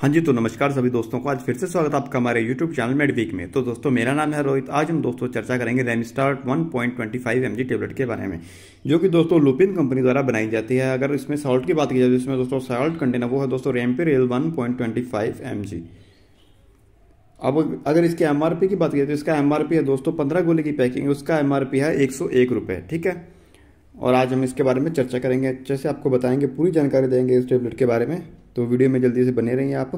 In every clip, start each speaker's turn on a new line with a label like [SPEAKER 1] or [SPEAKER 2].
[SPEAKER 1] हाँ जी तो नमस्कार सभी दोस्तों को आज फिर से स्वागत आपका हमारे YouTube चैनल मेडवीक में तो दोस्तों मेरा नाम है रोहित आज हम दोस्तों चर्चा करेंगे रेमस्टार 1.25 जी टेबलेट के बारे में जो कि दोस्तों लुपिन कंपनी द्वारा बनाई जाती है अगर इसमें सॉल्ट की बात की जाए तो इसमें दोस्तों सॉल्ट कंटेनर वो है दोस्तों रेमपेरियल एम जी अब अगर इसके एम की बात की जाए तो इसका एम है दोस्तों पंद्रह गोली की पैकिंग उसका एम है एक रुपये ठीक है और आज हम इसके बारे में चर्चा करेंगे जैसे आपको बताएंगे पूरी जानकारी देंगे इस टेबलेट के बारे में तो वीडियो में जल्दी से बने रहिए आप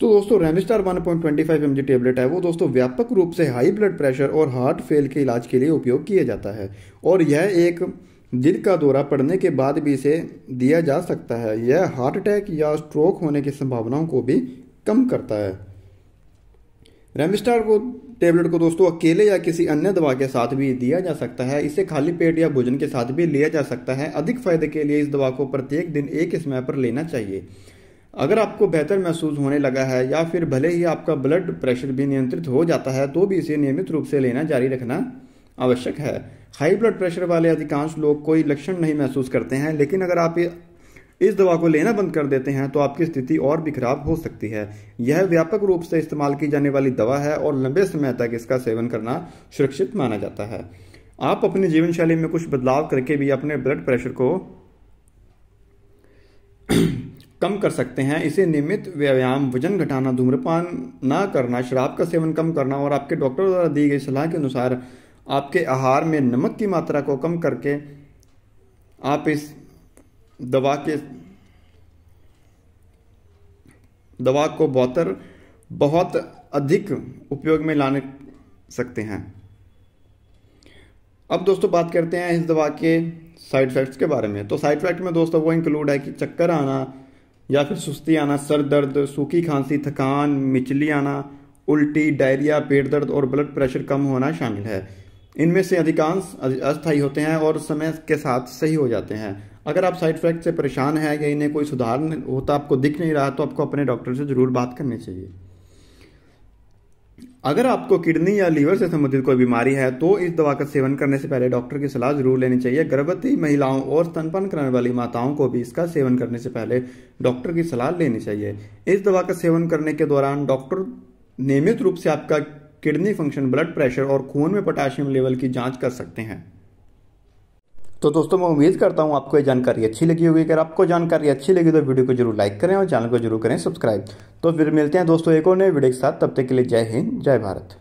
[SPEAKER 1] तो दोस्तों रेमिस्टार 1.25 पॉइंट ट्वेंटी टेबलेट है वो दोस्तों व्यापक रूप से हाई ब्लड प्रेशर और हार्ट फेल के इलाज के लिए उपयोग किया जाता है और यह एक दिल का दौरा पड़ने के बाद भी इसे दिया जा सकता है यह हार्ट अटैक या स्ट्रोक होने की संभावनाओं को भी कम करता है रेमिस्टार को टेबलेट को दोस्तों अकेले या किसी अन्य दवा के साथ भी दिया जा सकता है इसे खाली पेट या भोजन के साथ भी लिया जा सकता है अधिक फायदे के लिए इस दवा को प्रत्येक दिन एक समय पर लेना चाहिए अगर आपको बेहतर महसूस होने लगा है या फिर भले ही आपका ब्लड प्रेशर भी नियंत्रित हो जाता है तो भी इसे नियमित रूप से लेना जारी रखना आवश्यक है हाई ब्लड प्रेशर वाले अधिकांश लोग कोई लक्षण नहीं महसूस करते हैं लेकिन अगर आप इस दवा को लेना बंद कर देते हैं तो आपकी स्थिति और भी खराब हो सकती है यह व्यापक रूप से इस्तेमाल की जाने वाली दवा है और लंबे समय तक इसका सेवन करना सुरक्षित माना जाता है आप अपनी जीवन शैली में कुछ बदलाव करके भी अपने ब्लड प्रेशर को कम कर सकते हैं इसे नियमित व्यायाम वजन घटाना धूम्रपान ना करना शराब का सेवन कम करना और आपके डॉक्टर द्वारा दी गई सलाह के अनुसार आपके आहार में नमक की मात्रा को कम करके आप इस दवा के दवा को बोतर बहुत अधिक उपयोग में लाने सकते हैं अब दोस्तों बात करते हैं इस दवा के साइड इफेक्ट्स के बारे में तो साइड इफेक्ट में दोस्तों वो इंक्लूड है कि चक्कर आना या फिर सुस्ती आना सर दर्द सूखी खांसी थकान मिचली आना उल्टी डायरिया पेट दर्द और ब्लड प्रेशर कम होना शामिल है इनमें से अधिकांश अस्थायी होते हैं और समय के साथ सही हो जाते हैं अगर आप साइड इफेक्ट से परेशान हैं या इन्हें कोई सुधार होता आपको दिख नहीं रहा तो आपको अपने डॉक्टर से ज़रूर बात करनी चाहिए अगर आपको किडनी या लीवर से संबंधित कोई बीमारी है तो इस दवा का सेवन करने से पहले डॉक्टर की सलाह जरूर लेनी चाहिए गर्भवती महिलाओं और स्तनपान कराने वाली माताओं को भी इसका सेवन करने से पहले डॉक्टर की सलाह लेनी चाहिए इस दवा का सेवन करने के दौरान डॉक्टर नियमित रूप से आपका किडनी फंक्शन ब्लड प्रेशर और खून में पोटाशियम लेवल की जाँच कर सकते हैं तो दोस्तों मैं उम्मीद करता हूँ आपको ये जानकारी अच्छी लगी होगी अगर आपको जानकारी अच्छी लगी तो वीडियो को जरूर लाइक करें और चैनल को जरूर करें सब्सक्राइब तो फिर मिलते हैं दोस्तों एक और नए वीडियो के साथ तब तक के लिए जय हिंद जय भारत